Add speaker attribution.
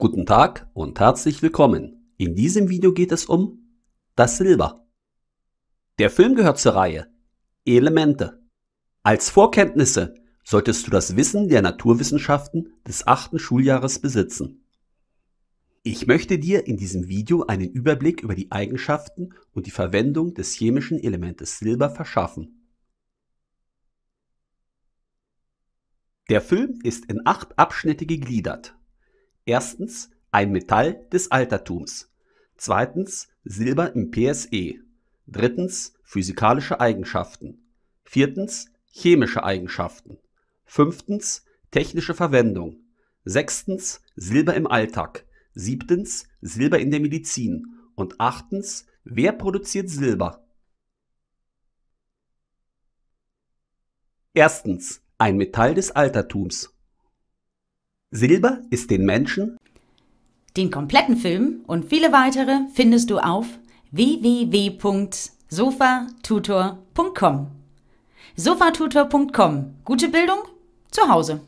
Speaker 1: Guten Tag und herzlich willkommen. In diesem Video geht es um das Silber. Der Film gehört zur Reihe Elemente. Als Vorkenntnisse solltest du das Wissen der Naturwissenschaften des achten Schuljahres besitzen. Ich möchte dir in diesem Video einen Überblick über die Eigenschaften und die Verwendung des chemischen Elementes Silber verschaffen. Der Film ist in acht Abschnitte gegliedert. Erstens ein Metall des Altertums. Zweitens Silber im PSE. Drittens physikalische Eigenschaften. Viertens chemische Eigenschaften. Fünftens technische Verwendung. Sechstens Silber im Alltag. Siebtens Silber in der Medizin. Und achtens, wer produziert Silber? Erstens ein Metall des Altertums. Silber ist den Menschen.
Speaker 2: Den kompletten Film und viele weitere findest du auf www.sofatutor.com. Sofatutor.com. Gute Bildung zu Hause.